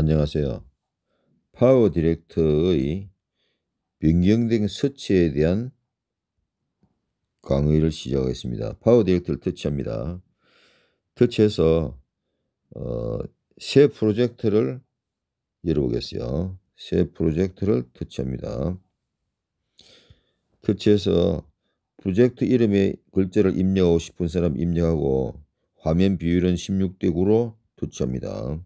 안녕하세요. 파워 디렉터의 변경된 서치에 대한 강의를 시작하겠습니다. 파워 디렉터를 터치합니다. 터치해서 어, 새 프로젝트를 열어보겠어요. 새 프로젝트를 터치합니다. 터치해서 프로젝트 이름의 글자를 입력하고 싶은 사람 입력하고 화면 비율은 16대 9로 터치합니다.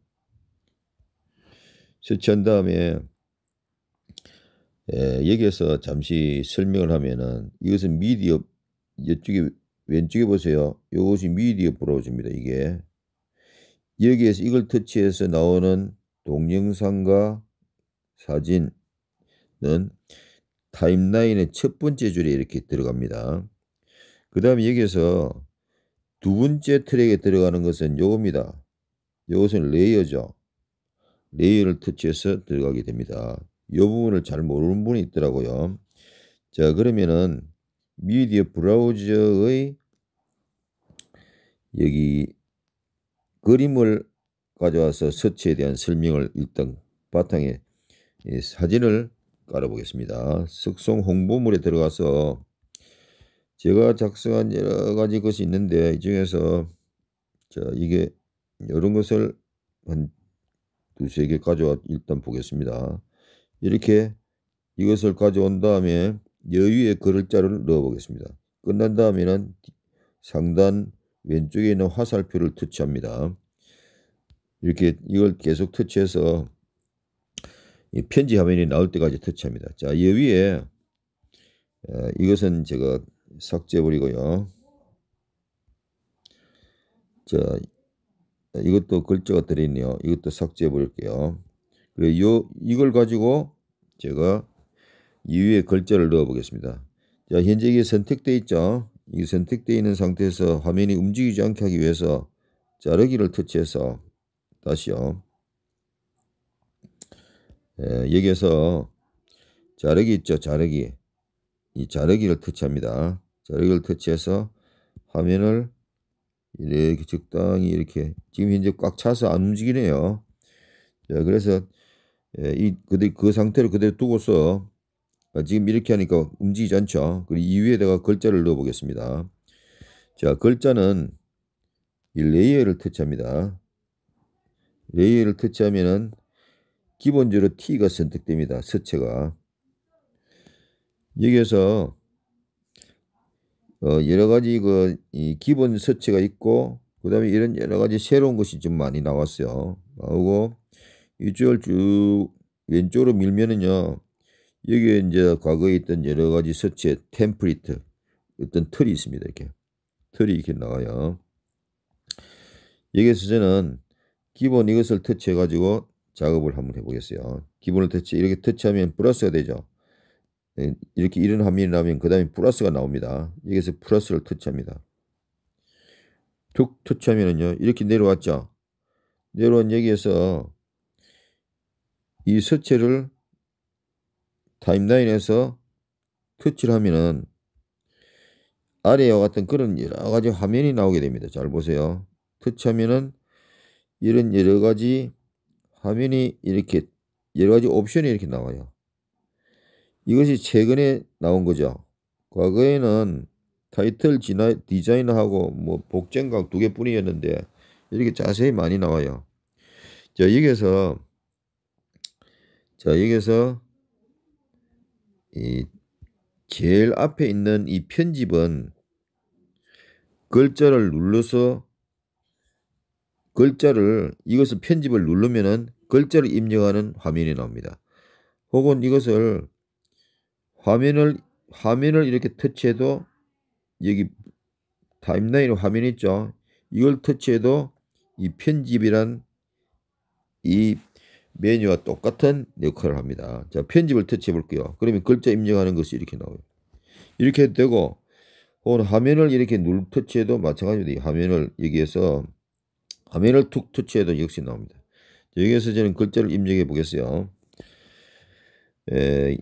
설치한 다음에 예, 여기에서 잠시 설명을 하면은 이것은 미디어 이쪽에 왼쪽에 보세요. 이것이 미디어 브라우저입니다. 이게 여기에서 이걸 터치해서 나오는 동영상과 사진은 타임라인의 첫 번째 줄에 이렇게 들어갑니다. 그 다음에 여기에서 두 번째 트랙에 들어가는 것은 요겁니다. 요것은 레이어죠. 레이어를 터치해서 들어가게 됩니다. 이 부분을 잘 모르는 분이 있더라고요. 자 그러면은 미디어 브라우저의 여기 그림을 가져와서 서치에 대한 설명을 일단 바탕에 이 예, 사진을 깔아보겠습니다. 석송 홍보물에 들어가서 제가 작성한 여러 가지 것이 있는데 이 중에서 자 이게 이런 것을 한 두세 개 가져와 일단 보겠습니다. 이렇게 이것을 가져온 다음에 여유의 그을자를 넣어 보겠습니다. 끝난 다음에는 상단 왼쪽에 있는 화살표를 터치합니다. 이렇게 이걸 계속 터치해서 편지 화면이 나올 때까지 터치합니다. 자, 여유에 어, 이것은 제가 삭제해 버리고요. 자, 이것도 글자가 들어있네요. 이것도 삭제해 버릴게요. 그리고 요, 이걸 가지고 제가 이유에 글자를 넣어 보겠습니다. 자, 현재 이게 선택되어 있죠. 이게 선택되어 있는 상태에서 화면이 움직이지 않게 하기 위해서 자르기를 터치해서 다시요. 예, 여기에서 자르기 있죠. 자르기. 이 자르기를 터치합니다. 자르기를 터치해서 화면을 이렇게 적당히 이렇게 지금 현재 꽉 차서 안 움직이네요. 자, 그래서 예, 이 그대 그 상태를 그대로 두고서 지금 이렇게 하니까 움직이지 않죠. 그리고 이위에다가 글자를 넣어 보겠습니다. 자, 글자는 이 레이어를 터치합니다. 레이어를 터치하면은 기본적으로 T가 선택됩니다. 서체가. 여기에서 어, 여러 가지 그이 기본 서체가 있고 그다음에 이런 여러 가지 새로운 것이 좀 많이 나왔어요. 나오고 이쪽을 쭉 왼쪽으로 밀면은요. 여기에 이제 과거에 있던 여러 가지 서체 템플릿 트 어떤 틀이 있습니다. 이렇게 틀이 이렇게 나와요. 여기에서 저는 기본 이것을 터치해 가지고 작업을 한번 해보겠어요. 기본을 터치 이렇게 터치하면 플러스가 되죠. 네, 이렇게 이런 함수이 나오면 그 다음에 플러스가 나옵니다. 여기서 플러스를 터치합니다. 툭 터치하면은요 이렇게 내려왔죠. 내려온 여기에서 이 서체를 타임라인에서 터치를 하면은 아래와 같은 그런 여러 가지 화면이 나오게 됩니다. 잘 보세요. 터치하면은 이런 여러 가지 화면이 이렇게 여러 가지 옵션이 이렇게 나와요. 이것이 최근에 나온 거죠. 과거에는 타이틀 디자인하고 뭐 복쟁각 두 개뿐이었는데 이렇게 자세히 많이 나와요. 자 여기서 자 여기서 이 제일 앞에 있는 이 편집은 글자를 눌러서 글자를 이것을 편집을 누르면은 글자를 입력하는 화면이 나옵니다. 혹은 이것을 화면을 화면을 이렇게 터치해도 여기 타임라인 화면 있죠. 이걸 터치해도 이 편집이란 이 메뉴와 똑같은 역할을 합니다. 자, 편집을 터치해 볼게요. 그러면 글자 입력하는 것이 이렇게 나와요. 이렇게 해도 되고, 혹은 화면을 이렇게 눌 터치해도 마찬가지로이 화면을 여기에서 화면을 툭 터치해도 역시 나옵니다. 여기에서 저는 글자를 입력해 보겠어요. 에,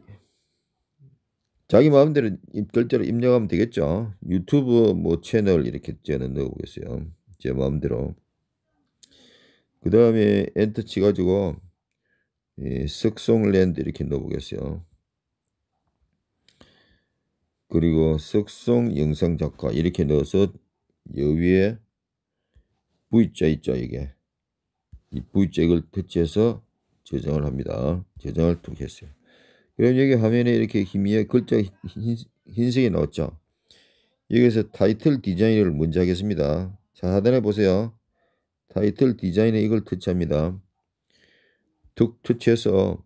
자기 마음대로 결제로 입력하면 되겠죠. 유튜브 뭐 채널 이렇게 저는 넣어보겠어요. 제 마음대로. 그 다음에 엔터 치가지고 예, 석송랜드 이렇게 넣어보겠어요. 그리고 석송 영상 작가 이렇게 넣어서 여기에 V자 있죠 이게 이 V자 이걸 터치해서 저장을 합니다. 저장을 통해서요. 그럼 여기 화면에 이렇게 희미하게 글자 흰, 흰색이 나왔죠. 여기서 타이틀 디자인을 먼저 하겠습니다. 자 하단에 보세요. 타이틀 디자인에 이걸 터치합니다. 툭 터치해서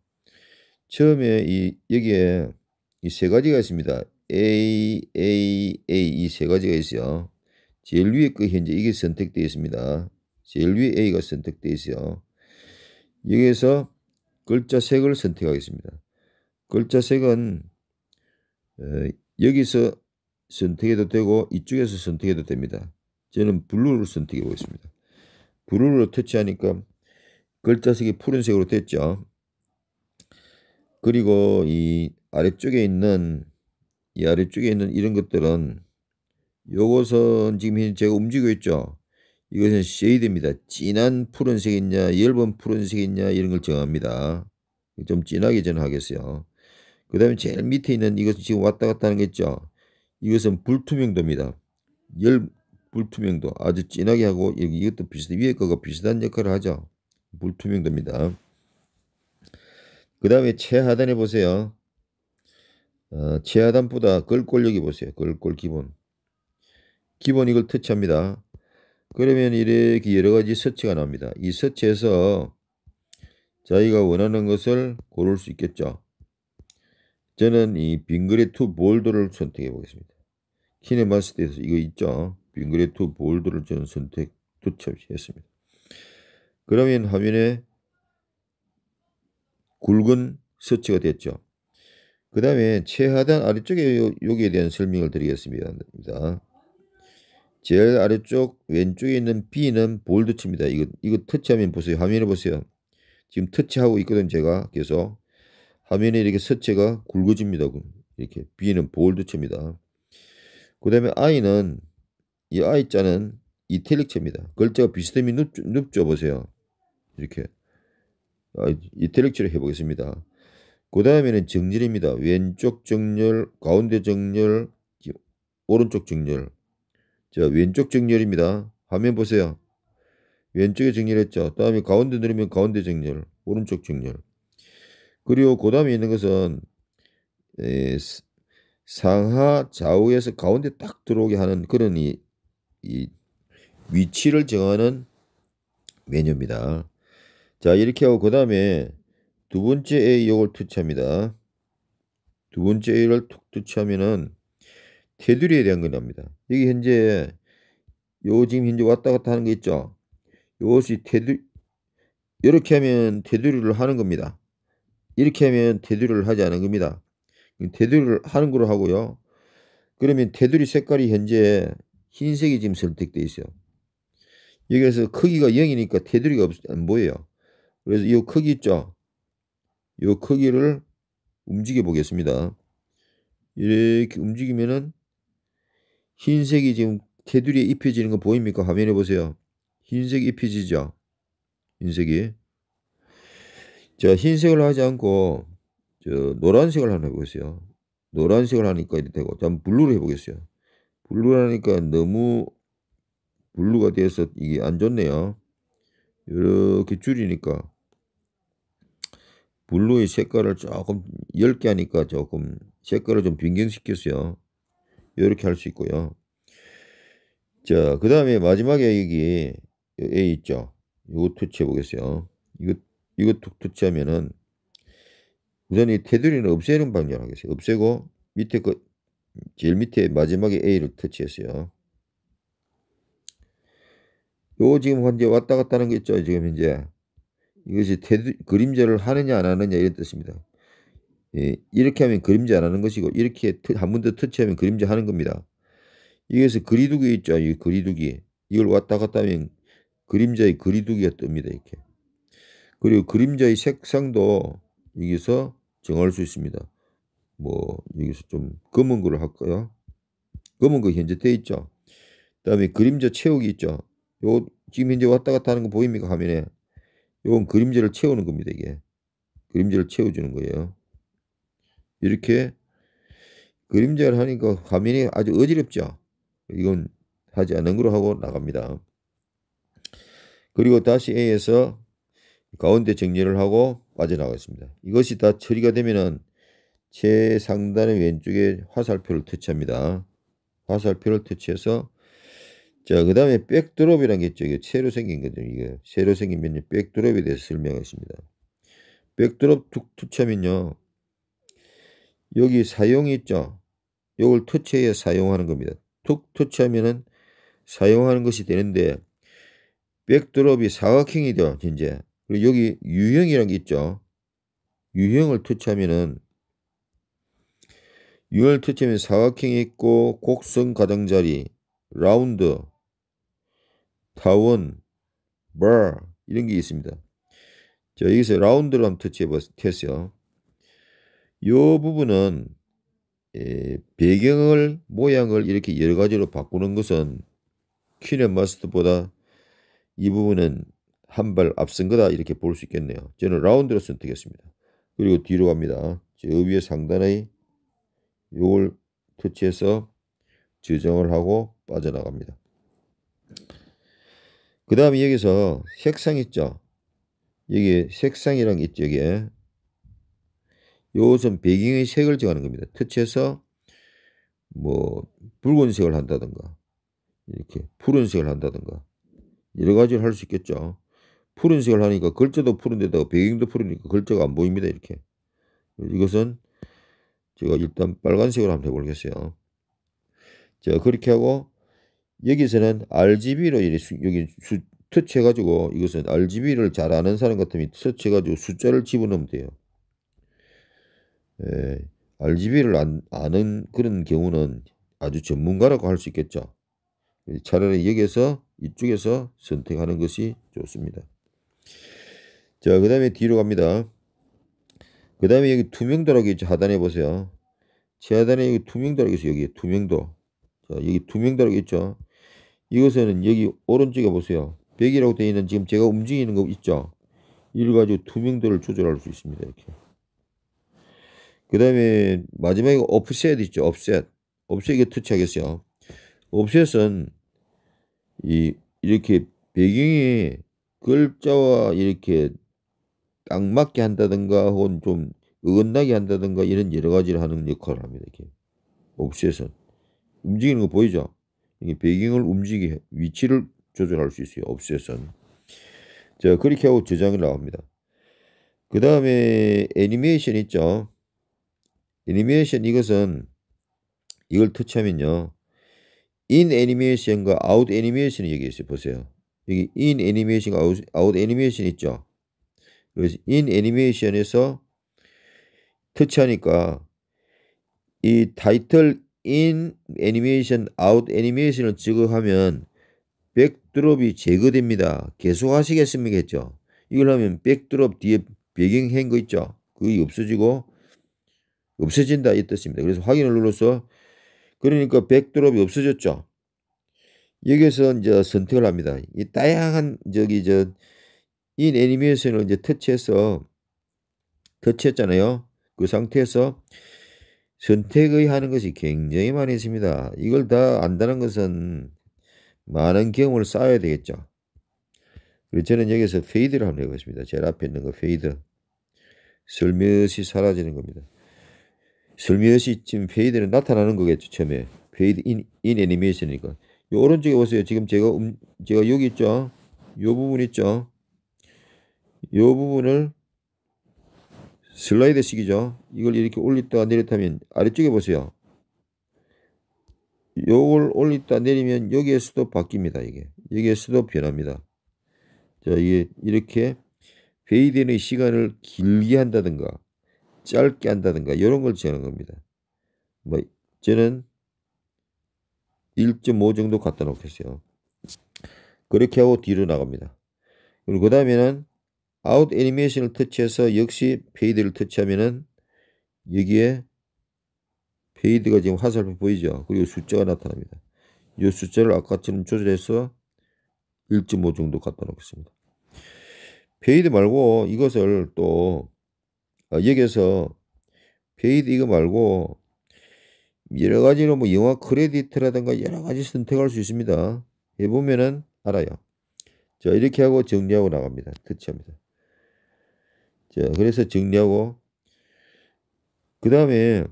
처음에 이 여기에 이 세 가지가 있습니다. A, A, A 이 세 가지가 있어요. 제일 위에 거 현재 이게 선택되어 있습니다. 제일 위에 A가 선택되어 있어요. 여기에서 글자 색을 선택하겠습니다. 글자색은 어, 여기서 선택해도 되고 이쪽에서 선택해도 됩니다. 저는 블루를 선택해 보겠습니다. 블루를 터치하니까 글자색이 푸른색으로 됐죠. 그리고 이 아래쪽에 있는 이 아래쪽에 있는 이런 것들은 요것은 지금 제가 움직이고 있죠. 이것은 쉐이드입니다. 진한 푸른색이냐 엷은 푸른색이냐 이런 걸 정합니다. 좀 진하게 전 하겠어요. 그 다음에 제일 네. 밑에 있는 이것은 지금 왔다 갔다 하는 게 있죠. 이것은 불투명도입니다. 열 불투명도 아주 진하게 하고 이것도 비슷해 위에 거가 비슷한 역할을 하죠. 불투명도입니다. 그 다음에 최하단에 보세요. 어, 최하단보다 걸골력이 보세요. 걸골 기본. 기본 이걸 터치합니다. 그러면 이렇게 여러 가지 서치가 나옵니다. 이 서치에서 자기가 원하는 것을 고를 수 있겠죠. 저는 이 빙그레 투 볼드를 선택해 보겠습니다. 키네마스터에서 이거 있죠? 빙그레 투 볼드를 저는 선택 두첩 했습니다. 그러면 화면에 굵은 서치가 됐죠. 그 다음에 최하단 아래쪽에 여기에 대한 설명을 드리겠습니다. 제일 아래쪽 왼쪽에 있는 B는 볼드치입니다 이거 이거 터치하면 보세요. 화면에 보세요. 지금 터치하고 있거든 제가 계속 화면에 이렇게 서체가 굵어집니다. 이렇게 B는 볼드체입니다. 그 다음에 I는 이 I자는 이탈릭체입니다. 글자가 비슷함이 눕죠, 눕죠 보세요. 이렇게 아, 이탈릭체로 해보겠습니다. 그 다음에는 정렬입니다. 왼쪽 정렬, 가운데 정렬, 오른쪽 정렬. 자, 왼쪽 정렬입니다. 화면 보세요. 왼쪽에 정렬했죠. 다음에 가운데 누르면 가운데 정렬, 오른쪽 정렬. 그리고 그 다음에 있는 것은 에, 상하 좌우에서 가운데 딱 들어오게 하는 그런 이, 이 위치를 정하는 메뉴입니다. 자 이렇게 하고 그 다음에 두 번째 A 이걸 터치합니다. 두 번째 A를 툭 터치하면은 테두리에 대한 거랍니다. 여기 현재 요 지금 현재 왔다 갔다 하는 게 있죠. 요것이 테두 이렇게 하면 테두리를 하는 겁니다. 이렇게 하면 테두리를 하지 않은 겁니다. 테두리를 하는 걸로 하고요. 그러면 테두리 색깔이 현재 흰색이 지금 선택되어 있어요. 여기에서 크기가 0이니까 테두리가 없, 안 보여요. 그래서 이 크기 있죠? 이 크기를 움직여 보겠습니다. 이렇게 움직이면은 흰색이 지금 테두리에 입혀지는 거 보입니까? 화면에 보세요. 흰색이 입혀지죠? 흰색이. 자, 흰색을 하지 않고 저 노란색을 하나 해보세요. 노란색을 하니까 이렇게 되고 전블루를 해보겠어요. 블루를 하니까 너무 블루가 돼서 이게 안 좋네요. 이렇게 줄이니까 블루의 색깔을 조금 얇게 하니까 조금 색깔을 좀 변경시켰어요. 이렇게 할 수 있고요. 자, 그 다음에 마지막에 여기 A 있죠. 이거 터치해 보겠어요. 이거 이거 툭툭 하면은 우선 이 테두리는 없애는 방향으 하겠어요. 없애고 밑에 그 제일 밑에 마지막에 A를 터치했어요. 요 지금 현재 왔다 갔다 하는 게 있죠. 지금 현재 이것이 테두, 그림자를 하느냐 안 하느냐 이런 뜻입니다. 예, 이렇게 하면 그림자 안 하는 것이고 이렇게 한 번 더 터치하면 그림자 하는 겁니다. 이것서 그리두기 있죠. 이 그리두기 이걸 왔다 갔다 하면 그림자의 그리두기가 뜹니다. 이렇게 그리고 그림자의 색상도 여기서 정할 수 있습니다. 뭐 여기서 좀 검은 거를 할까요? 검은 거 현재 떼 있죠. 그다음에 그림자 채우기 있죠. 요 지금 현재 왔다 갔다 하는 거 보입니까 화면에? 요건 그림자를 채우는 겁니다 이게. 그림자를 채워주는 거예요. 이렇게 그림자를 하니까 화면이 아주 어지럽죠. 이건 하지 않은 걸로 하고 나갑니다. 그리고 다시 A에서 가운데 정리를 하고 빠져나가겠습니다. 이것이 다 처리가 되면은 최상단의 왼쪽에 화살표를 터치합니다. 화살표를 터치해서 자, 그 다음에 백드롭이라는 게 있죠. 이게 새로 생긴 거죠. 이게 새로 생긴 면이 백드롭에 대해서 설명하겠습니다. 백드롭 투치하면요. 여기 사용이 있죠. 이걸 터치해 사용하는 겁니다. 툭 터치하면은 사용하는 것이 되는데 백드롭이 사각형이죠. 현재 그리고 여기 유형이란 게 있죠. 유형을 터치하면은 유형을 터치하면 사각형이 있고 곡선 가장자리, 라운드, 타원, 바 이런 게 있습니다. 자 여기서 라운드를 한번 터치해봤어요. 이 부분은 예, 배경을 모양을 이렇게 여러 가지로 바꾸는 것은 퀸의 마스터보다 이 부분은 한발 앞선 거다 이렇게 볼 수 있겠네요. 저는 라운드로 선택했습니다. 그리고 뒤로 갑니다. 저 위에 상단의 요걸 터치해서 지정을 하고 빠져나갑니다. 그 다음에 여기서 색상 있죠. 여기 색상이랑 있죠. 여기에 요것은 배경의 색을 정하는 겁니다. 터치해서 뭐 붉은색을 한다든가 이렇게 푸른색을 한다든가 여러 가지를 할 수 있겠죠. 푸른색을 하니까 글자도 푸른데다가 배경도 푸르니까 글자가 안 보입니다. 이렇게. 이것은 제가 일단 빨간색으로 한번 해보겠어요. 자, 그렇게 하고 여기서는 RGB로 여기 수, 터치해가지고 이것은 RGB를 잘 아는 사람 같으면 터치해가지고 숫자를 집어넣으면 돼요. 예, RGB를 안, 아는 그런 경우는 아주 전문가라고 할 수 있겠죠. 예, 차라리 여기에서 이쪽에서 선택하는 것이 좋습니다. 자, 그 다음에 뒤로 갑니다. 그 다음에 여기 투명도라고 있죠. 하단에 보세요. 최하단에 여기 투명도라고 있어요. 여기 투명도. 자, 여기 투명도라고 있죠. 이것에는 여기 오른쪽에 보세요. 100이라고 되어 있는 지금 제가 움직이는 거 있죠. 이걸 가지고 투명도를 조절할 수 있습니다. 이렇게. 그 다음에 마지막에 오프셋 있죠. 오프셋. 오프셋에 터치하겠어요. 오프셋은 이 이렇게 배경이 글자와 이렇게 딱맞게 한다든가 혹은 좀 어긋나게 한다든가 이런 여러 가지를 하는 역할을 합니다. 이렇게 옵셋은 움직이는 거 보이죠? 이게 배경을 움직이 위치를 조절할 수 있어요. 옵셋은 자 그렇게 하고 저장이 나옵니다. 그 다음에 애니메이션 있죠? 애니메이션 이것은 이걸 터치하면요. 인 애니메이션과 아웃 애니메이션이 여기 있어요. 보세요. 여기 인 애니메이션과 아웃, 아웃 애니메이션 있죠? 인 애니메이션에서 터치하니까 이 타이틀 인 애니메이션 아웃 애니메이션을 지급하면 백드롭이 제거됩니다. 계속하시겠습니까? 이걸 하면 백드롭 뒤에 배경 행거 있죠. 그게 없어지고 없어진다 이 뜻입니다. 그래서 확인을 눌러서 그러니까 백드롭이 없어졌죠. 여기서 이제 선택을 합니다. 이 다양한 저기 저이 애니메이션을 이제 터치해서 터치했잖아요. 그 상태에서 선택의 하는 것이 굉장히 많이 있습니다. 이걸 다 안다는 것은 많은 경험을 쌓아야 되겠죠. 그리고 저는 여기서 페이드를 한번 해보겠습니다. 제일 앞에 있는 거 페이드. 슬며시 사라지는 겁니다. 슬며시 지금 페이드는 나타나는 거겠죠. 처음에. 페이드 인, 인 애니메이션이니까. 요 오른쪽에 보세요. 지금 제가, 음, 제가 여기 있죠. 요 부분 있죠. 이 부분을 슬라이드 식이죠. 이걸 이렇게 올렸다 내렸다 면 아래쪽에 보세요. 이걸 올렸다 내리면 여기에서도 바뀝니다. 이게 여기에서도 변합니다. 자, 이게 이렇게 페이드의 시간을 길게 한다든가 짧게 한다든가 이런 걸 제하는 겁니다. 뭐 저는 1.5 정도 갖다 놓겠어요. 그렇게 하고 뒤로 나갑니다. 그리고 그 다음에는 아웃 애니메이션을 터치해서 역시 페이드를 터치하면은 여기에 페이드가 지금 화살표 보이죠? 그리고 숫자가 나타납니다. 이 숫자를 아까처럼 조절해서 1.5 정도 갖다 놓겠습니다. 페이드 말고 이것을 또 아, 여기에서 페이드 이거 말고 여러 가지로 뭐 영화 크레딧이라든가 여러 가지 선택할 수 있습니다. 해보면은 알아요. 자 이렇게 하고 정리하고 나갑니다. 터치합니다. 자, 그래서 정리하고 그 다음에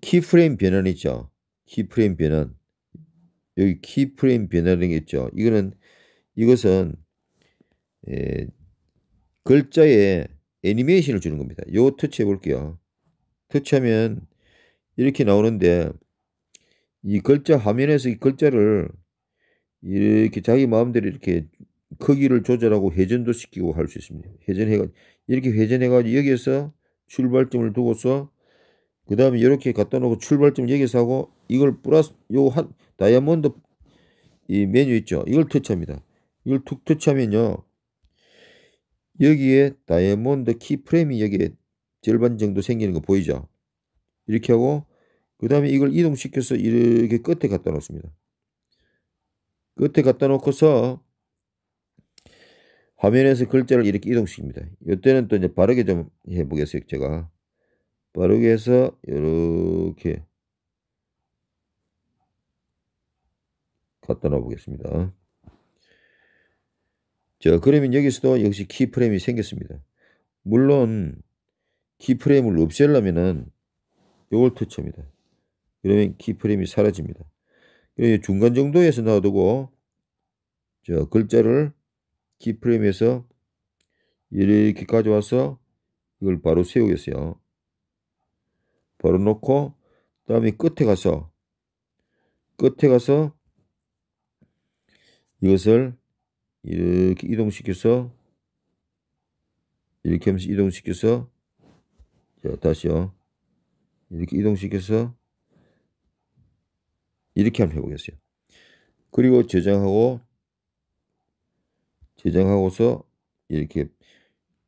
키프레임 변환 있죠. 키프레임 변환 여기 키프레임 변환이겠죠. 이거는 이것은 에, 글자에 애니메이션을 주는 겁니다. 요 터치해 볼게요. 터치하면 이렇게 나오는데 이 글자 화면에서 이 글자를 이렇게 자기 마음대로 이렇게 크기를 그 조절하고 회전도 시키고 할 수 있습니다. 회전해가 이렇게 회전해가지고 여기에서 출발점을 두고서 그 다음에 이렇게 갖다 놓고 출발점 여기서 하고 이걸 플러스 요 한 다이아몬드 이 메뉴 있죠. 이걸 터치합니다. 이걸 툭 터치하면요. 여기에 다이아몬드 키프레임이 여기에 절반 정도 생기는 거 보이죠? 이렇게 하고 그 다음에 이걸 이동시켜서 이렇게 끝에 갖다 놓습니다. 끝에 갖다 놓고서 화면에서 글자를 이렇게 이동시킵니다. 이때는 또 이제 바르게 좀해보겠습니다 제가. 바르게 해서 이렇게 갖다 놓아보겠습니다 자, 그러면 여기서도 역시 키프레임이 생겼습니다. 물론 키프레임을 없애려면은 요걸 터치합니다. 그러면 키프레임이 사라집니다. 중간 정도에서 놔두고 자, 글자를 키프레임에서 이렇게 까지와서 이걸 바로 세우겠어요. 바로 놓고 다음에 끝에 가서 끝에 가서 이것을 이렇게 이동시켜서 이렇게 하면서 이동시켜서 자 다시요 이렇게 이동시켜서 이렇게 한번 해보겠어요. 그리고 저장하고 저장하고서 이렇게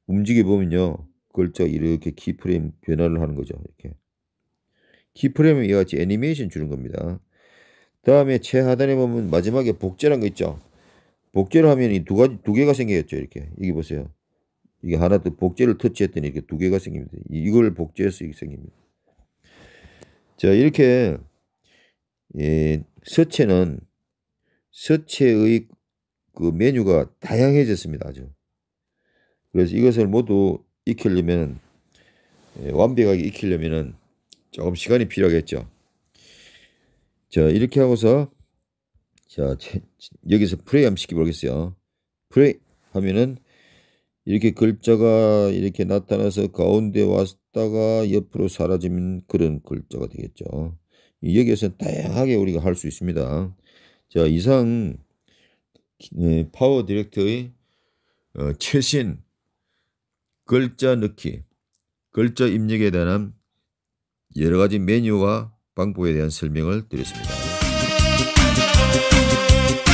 움직여 보면요. 글자 이렇게 키프레임 변화를 하는 거죠. 이렇게. 키프레임은 이와 같이 애니메이션 주는 겁니다. 다음에 최하단에 보면 마지막에 복제란 거 있죠. 복제를 하면 이 두 가지 두 개가 생겼죠. 이렇게. 여기 보세요. 이게 하나 더 복제를 터치했더니 이렇게 두 개가 생깁니다. 이걸 복제해서 이게 생깁니다. 자, 이렇게 예, 서체는 서체의 그 메뉴가 다양해졌습니다. 아주. 그래서 이것을 모두 익히려면 예, 완벽하게 익히려면 조금 시간이 필요하겠죠. 자 이렇게 하고서 자 여기서 프레이 한번 시켜보겠어요. 프레이 하면은 이렇게 글자가 이렇게 나타나서 가운데 왔다가 옆으로 사라지면 그런 글자가 되겠죠. 여기에서는 다양하게 우리가 할 수 있습니다. 자 이상 파워 디렉터의 어, 최신 글자 넣기, 글자 입력에 대한 여러 가지 메뉴와 방법에 대한 설명을 드렸습니다.